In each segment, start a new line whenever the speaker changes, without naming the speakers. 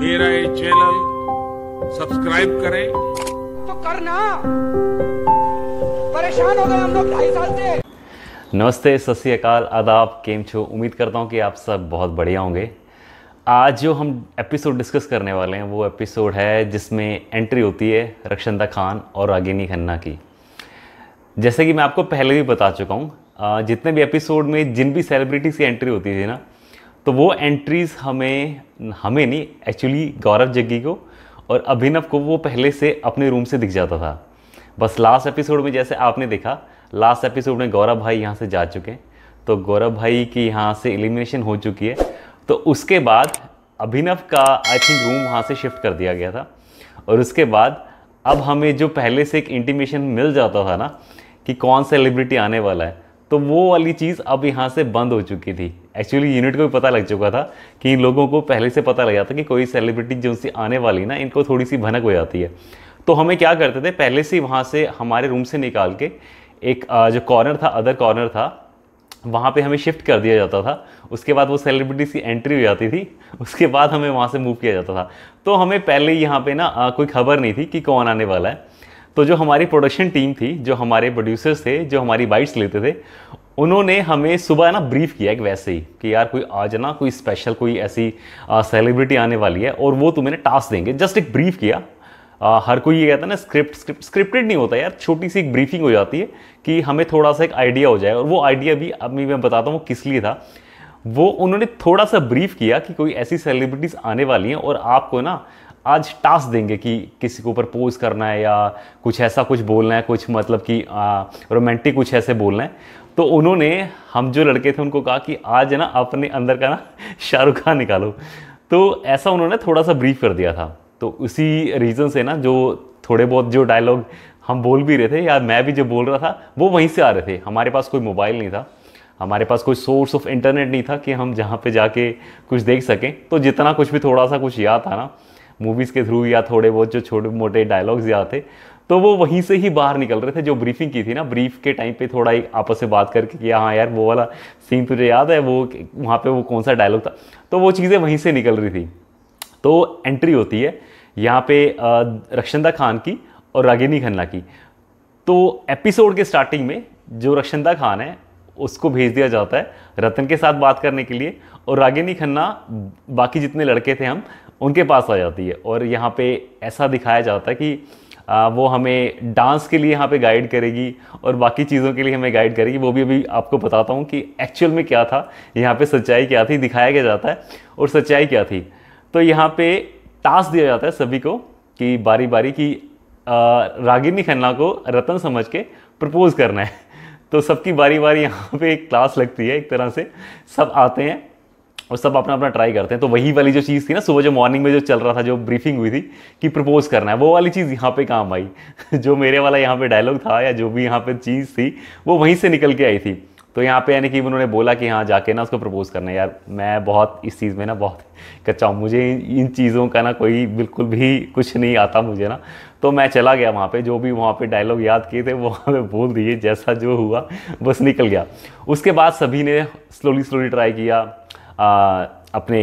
मेरा ये channel subscribe करें तो करना परेशान हो गए हम लोग ढाई साल से नमस्ते सत आदाब केम छो उम्मीद करता हूँ कि आप सब बहुत बढ़िया होंगे आज जो हम एपिसोड डिस्कस करने वाले हैं वो एपिसोड है जिसमें एंट्री होती है रक्षंदा खान और रागिनी खन्ना की जैसे कि मैं आपको पहले भी बता चुका हूँ जितने भी एपिसोड में जिन भी सेलिब्रिटीज़ की एंट्री होती थी ना तो वो एंट्रीज़ हमें हमें नहीं एक्चुअली गौरव जग्गी को और अभिनव को वो पहले से अपने रूम से दिख जाता था बस लास्ट एपिसोड में जैसे आपने देखा लास्ट एपिसोड में गौरव भाई यहाँ से जा चुके हैं तो गौरव भाई की यहाँ से एलिमिनेशन हो चुकी है तो उसके बाद अभिनव का आई थिंक रूम वहाँ से शिफ्ट कर दिया गया था और उसके बाद अब हमें जो पहले से एक इंटीमेशन मिल जाता था ना कि कौन सेलिब्रिटी आने वाला है तो वो वाली चीज़ अब यहाँ से बंद हो चुकी थी एक्चुअली यूनिट को भी पता लग चुका था कि इन लोगों को पहले से पता लग जाता कि कोई सेलिब्रिटी जो उनसे आने वाली ना इनको थोड़ी सी भनक हो जाती है तो हमें क्या करते थे पहले से वहाँ से हमारे रूम से निकाल के एक जो कॉर्नर था अदर कॉर्नर था वहाँ पे हमें शिफ्ट कर दिया जाता था उसके बाद वो सेलिब्रिटी सी एंट्री हो जाती थी उसके बाद हमें वहाँ से मूव किया जाता था तो हमें पहले यहाँ पे ना कोई खबर नहीं थी कि कौन आने वाला है तो जो हमारी प्रोडक्शन टीम थी जो हमारे प्रोड्यूसर्स थे जो हमारी बाइट्स लेते थे उन्होंने हमें सुबह ना ब्रीफ किया एक वैसे ही कि यार कोई आज ना कोई स्पेशल कोई ऐसी सेलिब्रिटी आने वाली है और वो तुम्हें टास्क देंगे जस्ट एक ब्रीफ किया आ, हर कोई ये कहता है ना स्क्रिप्ट स्क्रिप्ट स्क्रिप्टेड नहीं होता यार छोटी सी एक ब्रीफिंग हो जाती है कि हमें थोड़ा सा एक आइडिया हो जाए और वो आइडिया भी अभी मैं बताता हूँ वो किस लिए था वो उन्होंने थोड़ा सा ब्रीफ किया कि कोई ऐसी सेलिब्रिटीज़ आने वाली हैं और आपको ना आज टास्क देंगे कि किसी के ऊपर पोज करना है या कुछ ऐसा कुछ बोलना है कुछ मतलब कि रोमांटिक कुछ ऐसे बोलना है तो उन्होंने हम जो लड़के थे उनको कहा कि आज ना अपने अंदर का ना शाहरुख खान निकालो तो ऐसा उन्होंने थोड़ा सा ब्रीफ कर दिया था तो उसी रीज़न से ना जो थोड़े बहुत जो डायलॉग हम बोल भी रहे थे या मैं भी जो बोल रहा था वो वहीं से आ रहे थे हमारे पास कोई मोबाइल नहीं था हमारे पास कोई सोर्स ऑफ इंटरनेट नहीं था कि हम जहाँ पे जाके कुछ देख सकें तो जितना कुछ भी थोड़ा सा कुछ याद था ना मूवीज़ के थ्रू या थोड़े बहुत जो छोटे मोटे डायलॉग्स या थे तो वो वहीं से ही बाहर निकल रहे थे जो ब्रीफिंग की थी ना ब्रीफ के टाइम पे थोड़ा एक आपस से बात करके कि हाँ यार वो वाला सीन तुझे याद है वो वहाँ पे वो कौन सा डायलॉग था तो वो चीज़ें वहीं से निकल रही थी तो एंट्री होती है यहाँ पे रक्षंदा खान की और रागिनी खन्ना की तो एपिसोड के स्टार्टिंग में जो रक्षंदा खान है उसको भेज दिया जाता है रतन के साथ बात करने के लिए और रागिनी खन्ना बाकी जितने लड़के थे हम उनके पास आ जाती है और यहाँ पे ऐसा दिखाया जाता है कि आ, वो हमें डांस के लिए यहाँ पे गाइड करेगी और बाकी चीज़ों के लिए हमें गाइड करेगी वो भी अभी आपको बताता हूँ कि एक्चुअल में क्या था यहाँ पे सच्चाई क्या थी दिखाया गया जाता है और सच्चाई क्या थी तो यहाँ पे टास्क दिया जाता है सभी को कि बारी बारी की रागिनी खन्ना को रतन समझ के प्रपोज़ करना है तो सबकी बारी बारी यहाँ पे एक क्लास लगती है एक तरह से सब आते हैं और सब अपना अपना ट्राई करते हैं तो वही वाली जो चीज़ थी ना सुबह जो मॉर्निंग में जो चल रहा था जो ब्रीफिंग हुई थी कि प्रपोज करना है वो वाली चीज़ यहाँ पे काम आई जो मेरे वाला यहाँ पे डायलॉग था या जो भी यहाँ पे चीज़ थी वो वहीं से निकल के आई थी तो यहाँ पे यानी कि उन्होंने बोला कि हाँ जाके ना उसको प्रपोज़ करना यार मैं बहुत इस चीज़ में ना बहुत कच्चा हूँ मुझे इन चीज़ों का ना कोई बिल्कुल भी कुछ नहीं आता मुझे ना तो मैं चला गया वहाँ पे जो भी वहाँ पे डायलॉग याद किए थे वो हमें बोल दिए जैसा जो हुआ बस निकल गया उसके बाद सभी ने स्लोली स्लोली ट्राई किया अपने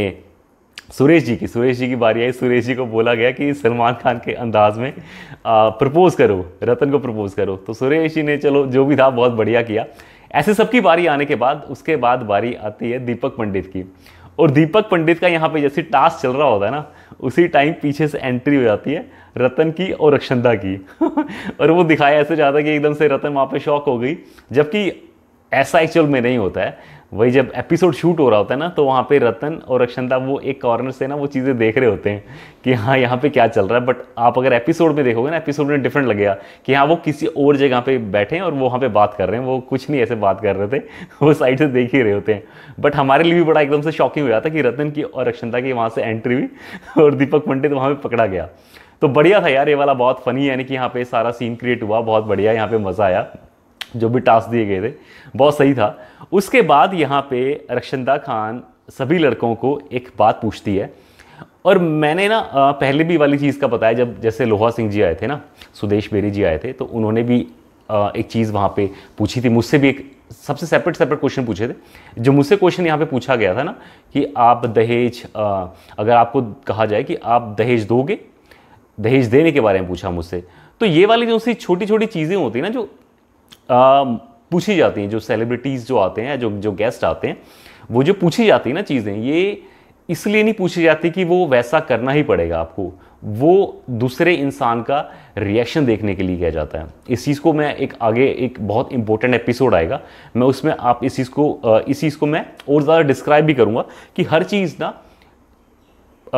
सुरेश जी की सुरेश जी की बारी आई सुरेश जी को बोला गया कि सलमान खान के अंदाज में प्रपोज़ करो रतन को प्रपोज़ करो तो सुरेश जी ने चलो जो भी था बहुत बढ़िया किया ऐसे सबकी बारी आने के बाद उसके बाद बारी आती है दीपक पंडित की और दीपक पंडित का यहाँ पे जैसे टास्क चल रहा होता है ना उसी टाइम पीछे से एंट्री हो जाती है रतन की और अक्षंदा की और वो दिखाया ऐसे जाता कि एकदम से रतन वहाँ पे शॉक हो गई जबकि ऐसा एक्चुअल में नहीं होता है वही जब एपिसोड शूट हो रहा होता है ना तो वहाँ पे रतन और अक्षंता वो एक कॉर्नर से ना वो चीज़ें देख रहे होते हैं कि हाँ यहाँ पे क्या चल रहा है बट आप अगर एपिसोड में देखोगे ना एपिसोड में डिफरेंट लगेगा कि हाँ वो किसी और जगह पे बैठे हैं और वो वहाँ पे बात कर रहे हैं वो कुछ नहीं ऐसे बात कर रहे थे वो साइड से देख ही रहे होते हैं बट हमारे लिए भी बड़ा एकदम से शॉकिंग हो जाता कि रतन की और अक्षंता की वहाँ से एंट्री हुई और दीपक पंडित वहाँ पर पकड़ा गया तो बढ़िया था यार ये वाला बहुत फनी यानी कि यहाँ पे सारा सीन क्रिएट हुआ बहुत बढ़िया यहाँ पे मज़ा आया जो भी टास्क दिए गए थे बहुत सही था उसके बाद यहाँ पे रक्षिंदा खान सभी लड़कों को एक बात पूछती है और मैंने ना पहले भी वाली चीज़ का बताया जब जैसे लोहा सिंह जी आए थे ना सुदेश बेरी जी आए थे तो उन्होंने भी एक चीज़ वहाँ पे पूछी थी मुझसे भी एक सबसे सेपरेट सेपरेट क्वेश्चन पूछे थे जो मुझसे क्वेश्चन यहाँ पे पूछा गया था ना कि आप दहेज अगर आपको कहा जाए कि आप दहेज दोगे दहेज देने के बारे में पूछा मुझसे तो ये वाली जो सी छोटी छोटी चीज़ें होती ना जो Um, पूछी जाती हैं जो सेलिब्रिटीज़ जो आते हैं जो जो गेस्ट आते हैं वो जो पूछी जाती है ना चीज़ें ये इसलिए नहीं पूछी जाती कि वो वैसा करना ही पड़ेगा आपको वो दूसरे इंसान का रिएक्शन देखने के लिए किया जाता है इस चीज़ को मैं एक आगे एक बहुत इंपॉर्टेंट एपिसोड आएगा मैं उसमें आप इस चीज़ को इस चीज़ को मैं और ज़्यादा डिस्क्राइब भी करूँगा कि हर चीज़ ना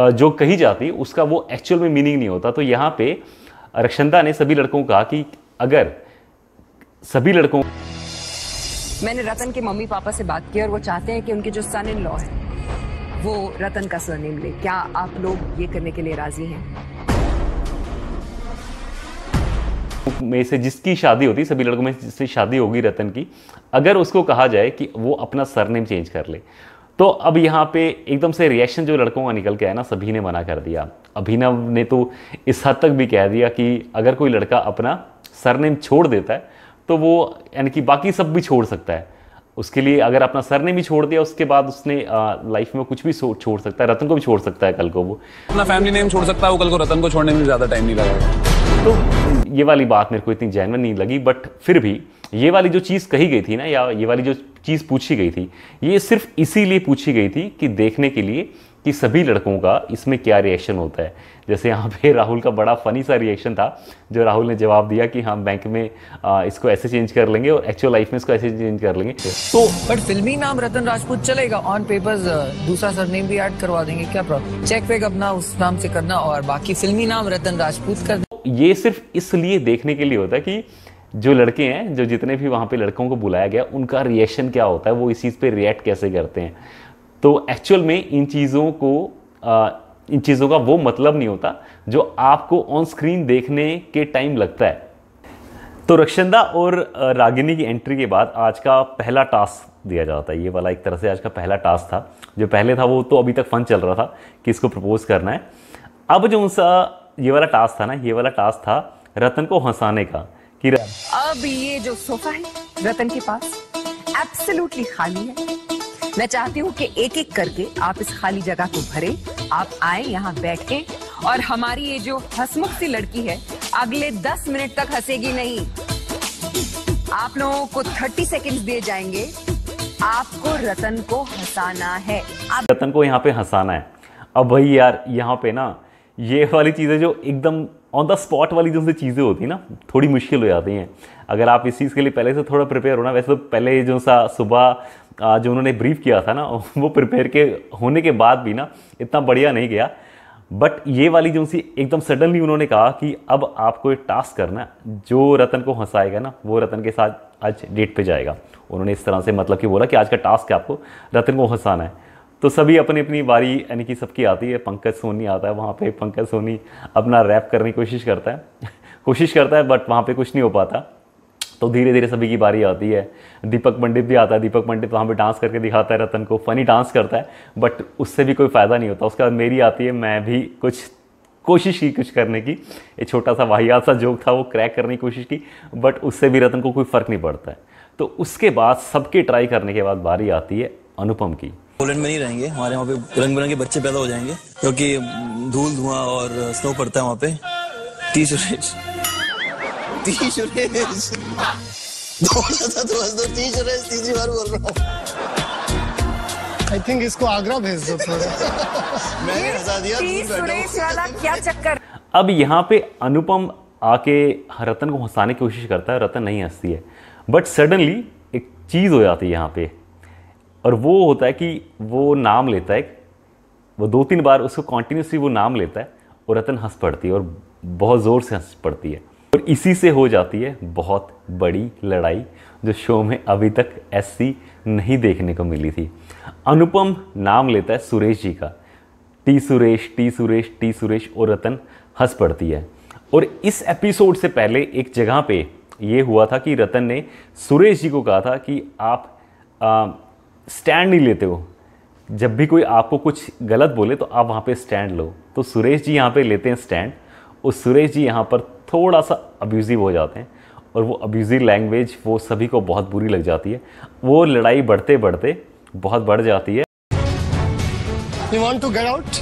जो कही जाती है उसका वो एक्चुअल में मीनिंग नहीं होता तो यहाँ पे रक्षंदा ने सभी लड़कों को कहा कि अगर सभी लड़कों मैंने रतन के मम्मी पापा से बात की और वो चाहते हैं कि उनके जो सन इन लॉ है वो रतन का सरनेम ले क्या आप लोग ये करने के लिए राजी हैं में से जिसकी शादी होती सभी लड़कों में जिससे शादी होगी रतन की अगर उसको कहा जाए कि वो अपना सरनेम चेंज कर ले तो अब यहाँ पे एकदम से रिएक्शन जो लड़कों का निकल के आया ना सभी ने मना कर दिया अभिनव ने तो इस हद तक भी कह दिया कि अगर कोई लड़का अपना सरनेम छोड़ देता है तो वो यानी कि बाकी सब भी छोड़ सकता है उसके लिए अगर अपना सर ने भी छोड़ दिया उसके बाद उसने लाइफ में कुछ भी छोड़ सकता है रतन को भी छोड़ सकता है कल को वो अपना फैमिली नेम छोड़ सकता है वो कल को रतन को छोड़ने में ज़्यादा टाइम नहीं लगेगा तो ये वाली बात मेरे को इतनी जैनवन नहीं लगी बट फिर भी ये वाली जो चीज़ कही गई थी ना या ये वाली जो चीज़ पूछी गई थी ये सिर्फ इसीलिए पूछी गई थी कि देखने के लिए कि सभी लड़कों का इसमें क्या रिएक्शन होता है जैसे यहाँ पे राहुल का बड़ा फ़नी सा रिएक्शन था जो राहुल ने जवाब दिया कि हम हाँ, बैंक में आ, इसको ऐसे चेंज कर लेंगे और एक्चुअल लाइफ में इसको ऐसे चेंज कर लेंगे तो बट फिल्मी नाम रतन राजपूत चलेगा ऑन पेपर्स दूसरा सरनेम भी ऐड करवा देंगे क्या प्रॉब्लम चेक वेक अपना उस नाम से करना और बाकी फिल्मी नाम रतन राजपूत कर ये सिर्फ इसलिए देखने के लिए होता है कि जो लड़के हैं जो जितने भी वहाँ पे लड़कों को बुलाया गया उनका रिएक्शन क्या होता है वो इस चीज़ पे रिएक्ट कैसे करते हैं तो एक्चुअल में इन चीज़ों को आ, इन चीज़ों का वो मतलब नहीं होता जो आपको ऑन स्क्रीन देखने के टाइम लगता है तो रक्षंदा और रागिनी की एंट्री के बाद आज का पहला टास्क दिया जाता है ये वाला एक तरह से आज का पहला टास्क था जो पहले था वो तो अभी तक फन चल रहा था कि इसको प्रपोज करना है अब जो उनसा ये वाला टास्क था ना ये वाला टास्क था रतन को हंसाने का कि अब ये जो सोफा है रतन के पास एब्सोल्युटली खाली है मैं चाहती हूँ कि एक एक करके आप इस खाली जगह को भरे आप आए यहाँ बैठे और हमारी ये जो हसमुख सी लड़की है अगले दस मिनट तक हंसेगी नहीं आप लोगों को थर्टी सेकेंड दिए जाएंगे आपको रतन को हंसाना है आप... रतन को यहाँ पे हंसाना है अब भाई यार यहाँ पे ना ये वाली चीज़ें जो एकदम ऑन द स्पॉट वाली जो चीज़ें होती हैं ना थोड़ी मुश्किल हो जाती हैं अगर आप इस चीज़ के लिए पहले से थोड़ा प्रिपेयर हो ना वैसे तो पहले जो सा सुबह आज उन्होंने ब्रीफ किया था ना वो प्रिपेयर के होने के बाद भी ना इतना बढ़िया नहीं गया बट ये वाली जो सी एकदम सडनली उन्होंने कहा कि अब आपको एक टास्क करना जो रतन को हंसाएगा ना वो रतन के साथ आज डेट पे जाएगा उन्होंने इस तरह से मतलब कि बोला कि आज का टास्क है आपको रतन को हंसाना है तो सभी अपनी अपनी बारी यानी कि सबकी आती है पंकज सोनी आता है वहाँ पे पंकज सोनी अपना रैप करने की कोशिश करता है कोशिश करता है बट वहाँ पे कुछ नहीं हो पाता तो धीरे धीरे सभी की बारी आती है दीपक पंडित भी आता है दीपक पंडित वहाँ पे डांस करके दिखाता है रतन को फ़नी डांस करता है बट उससे भी कोई फ़ायदा नहीं होता उसके बाद मेरी आती है मैं भी कुछ कोशिश की कुछ करने की एक छोटा सा वाहियात सा जोक था वो क्रैक करने की कोशिश की बट उससे भी रतन को कोई फ़र्क नहीं पड़ता है तो उसके बाद सबके ट्राई करने के बाद बारी आती है अनुपम की पोलैंड में नहीं रहेंगे हमारे वहाँ पे रंग बिरंगे बच्चे पैदा हो जाएंगे क्योंकि धूल धुआं और स्नो पड़ता है वहाँ पे तीस दो तीसरी बार बोल रहा हूँ आई थिंक इसको आगरा भेज दो मैंने दिया वाला क्या चक्कर अब यहाँ पे अनुपम आके रतन को हंसाने की कोशिश करता है रतन नहीं हंसती है बट सडनली एक चीज़ हो जाती है यहाँ पे और वो होता है कि वो नाम लेता है वो दो तीन बार उसको कॉन्टिन्यूसली वो नाम लेता है और रतन हंस पड़ती है और बहुत ज़ोर से हंस पड़ती है और इसी से हो जाती है बहुत बड़ी लड़ाई जो शो में अभी तक ऐसी नहीं देखने को मिली थी अनुपम नाम लेता है सुरेश जी का T Suresh T Suresh T Suresh और रतन हंस पड़ती है और इस एपिसोड से पहले एक जगह पे ये हुआ था कि रतन ने सुरेश जी को कहा था कि आप आ, स्टैंड नहीं लेते हो जब भी कोई आपको कुछ गलत बोले तो आप वहाँ पे स्टैंड लो तो सुरेश जी यहाँ पे लेते हैं स्टैंड उस सुरेश जी यहाँ पर थोड़ा सा अब्यूज़िव हो जाते हैं और वो अब्यूज़िव लैंग्वेज वो सभी को बहुत बुरी लग जाती है वो लड़ाई बढ़ते बढ़ते बहुत बढ़ जाती है You want to get out?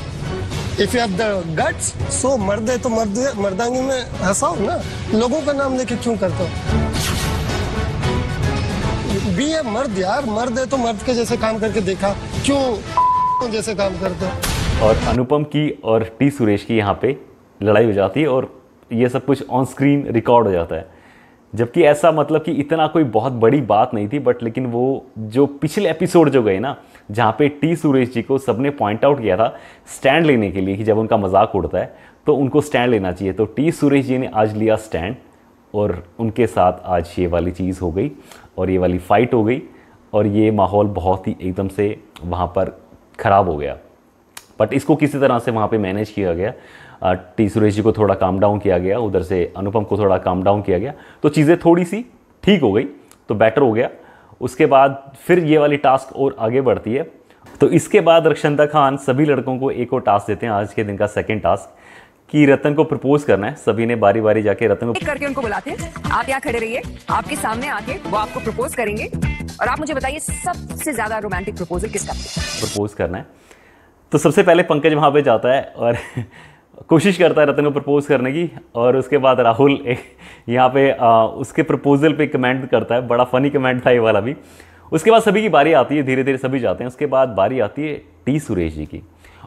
If you have the guts, so मर्दे तो मर्दे मर्दांगी में हंसा हूँ ना लोगों का नाम लेके क्यों करता हूँ बी है मर्द यार मर्द है तो मर्द के जैसे काम करके देखा क्यों जैसे काम करते हो और अनुपम की और टी सुरेश की यहाँ पे लड़ाई हो जाती है और ये सब कुछ ऑन स्क्रीन रिकॉर्ड हो जाता है जबकि ऐसा मतलब कि इतना कोई बहुत बड़ी बात नहीं थी बट लेकिन वो जो पिछले एपिसोड जो गए ना जहाँ पे टी सुरेश जी को सबने पॉइंट आउट किया था स्टैंड लेने के लिए कि जब उनका मजाक उड़ता है तो उनको स्टैंड लेना चाहिए तो टी सुरेश जी ने आज लिया स्टैंड और उनके साथ आज ये वाली चीज़ हो गई और ये वाली फ़ाइट हो गई और ये माहौल बहुत ही एकदम से वहाँ पर ख़राब हो गया बट इसको किसी तरह से वहाँ पे मैनेज किया गया टी सुरेश जी को थोड़ा काम डाउन किया गया उधर से अनुपम को थोड़ा काम डाउन किया गया तो चीज़ें थोड़ी सी ठीक हो गई तो बेटर हो गया उसके बाद फिर ये वाली टास्क और आगे बढ़ती है तो इसके बाद रक्षंदा खान सभी लड़कों को एक और टास्क देते हैं आज के दिन का सेकेंड टास्क कि रतन को प्रपोज करना है सभी ने बारी बारी जाके रतन को करके उनको बुलाते हैं आप यहाँ खड़े रहिए आपके सामने आके वो आपको प्रपोज करेंगे और आप मुझे बताइए सबसे ज्यादा रोमांटिक प्रपोजल किसका प्रपोज करना है तो सबसे पहले पंकज वहां पे जाता है और कोशिश करता है रतन को प्रपोज़ करने की और उसके बाद राहुल यहाँ पे आ, उसके प्रपोज़ल पे कमेंट करता है बड़ा फ़नी कमेंट था ये वाला भी उसके बाद सभी की बारी आती है धीरे धीरे सभी जाते हैं उसके बाद बारी आती है टी सुरेश जी की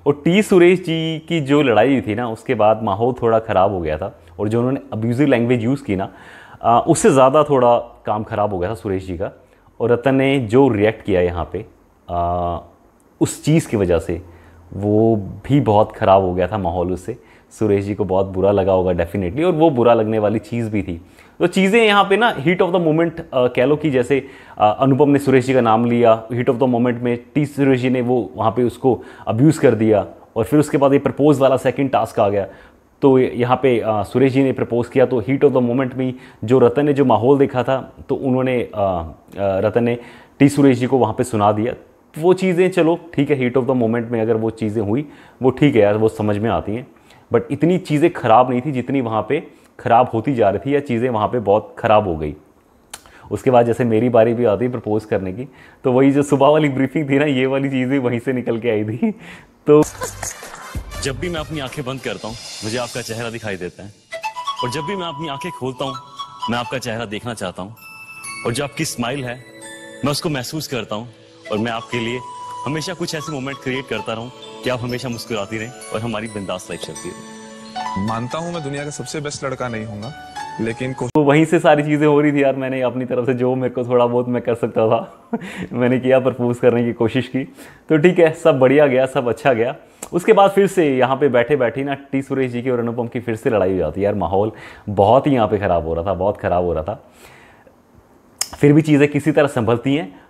और टी सुरेश जी की जो लड़ाई थी ना उसके बाद माहौल थोड़ा ख़राब हो गया था और जो उन्होंने अब्यूज़िव लैंग्वेज यूज़ की ना आ, उससे ज़्यादा थोड़ा काम ख़राब हो गया था सुरेश जी का और रतन ने जो रिएक्ट किया यहाँ पे उस चीज़ की वजह से वो भी बहुत ख़राब हो गया था माहौल उससे सुरेश जी को बहुत बुरा लगा होगा डेफिनेटली और वो बुरा लगने वाली चीज़ भी थी तो चीज़ें यहाँ पे ना हीट ऑफ द मोमेंट कह लो कि जैसे अनुपम ने सुरेश जी का नाम लिया हीट ऑफ द मोमेंट में टी सुरेश जी ने वो वहाँ पे उसको अब्यूज़ कर दिया और फिर उसके बाद ये प्रपोज वाला सेकंड टास्क आ गया तो यहाँ पे आ, सुरेश जी ने प्रपोज़ किया तो हीट ऑफ द मोमेंट में जो रतन ने जो माहौल देखा था तो उन्होंने रतन ने टी सुरेश जी को वहाँ पर सुना दिया वो चीज़ें चलो ठीक है हीट ऑफ द मोमेंट में अगर वो चीज़ें हुई वो ठीक है यार वो समझ में आती हैं बट इतनी चीज़ें ख़राब नहीं थी जितनी वहाँ पे ख़राब होती जा रही थी या चीज़ें वहाँ पे बहुत ख़राब हो गई उसके बाद जैसे मेरी बारी भी आती प्रपोज़ करने की तो वही जो सुबह वाली ब्रीफिंग थी ना ये वाली चीज़ें वहीं से निकल के आई थी तो जब भी मैं अपनी आंखें बंद करता हूँ मुझे आपका चेहरा दिखाई देता है और जब भी मैं अपनी आंखें खोलता हूँ मैं आपका चेहरा देखना चाहता हूँ और जो आपकी स्माइल है मैं उसको महसूस करता हूँ और मैं आपके लिए हमेशा कुछ ऐसे मोमेंट क्रिएट करता रहूं कि आप हमेशा मुस्कुराती रहें और हमारी बिंदास लाइफ चलती रहे मानता हूं मैं दुनिया का सबसे बेस्ट लड़का नहीं हूंगा लेकिन तो वहीं से सारी चीज़ें हो रही थी यार मैंने अपनी तरफ से जो मेरे को थोड़ा बहुत मैं कर सकता था मैंने किया प्रपोज करने की कोशिश की तो ठीक है सब बढ़िया गया सब अच्छा गया उसके बाद फिर से यहाँ पे बैठे बैठे ना टी सुरेश जी की और अनुपम की फिर से लड़ाई हो जाती है यार माहौल बहुत ही यहाँ पे ख़राब हो रहा था बहुत ख़राब हो रहा था फिर भी चीज़ें किसी तरह संभलती हैं